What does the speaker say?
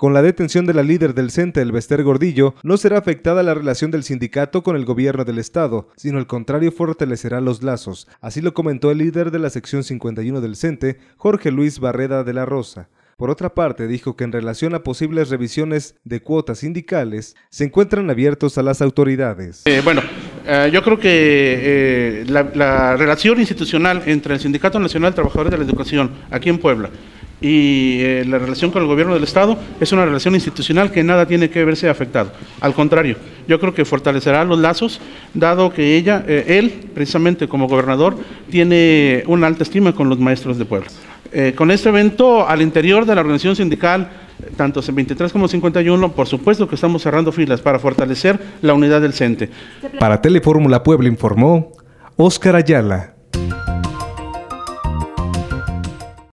Con la detención de la líder del CENTE, Bester Gordillo, no será afectada la relación del sindicato con el gobierno del Estado, sino al contrario fortalecerá los lazos. Así lo comentó el líder de la sección 51 del CENTE, Jorge Luis Barreda de la Rosa. Por otra parte, dijo que en relación a posibles revisiones de cuotas sindicales, se encuentran abiertos a las autoridades. Eh, bueno, eh, yo creo que eh, la, la relación institucional entre el Sindicato Nacional de Trabajadores de la Educación aquí en Puebla y eh, la relación con el gobierno del Estado es una relación institucional que nada tiene que verse afectado. Al contrario, yo creo que fortalecerá los lazos, dado que ella, eh, él, precisamente como gobernador, tiene una alta estima con los maestros de pueblo. Eh, con este evento, al interior de la organización sindical, tanto en 23 como 51, por supuesto que estamos cerrando filas para fortalecer la unidad del CENTE. Para Telefórmula Puebla informó Óscar Ayala.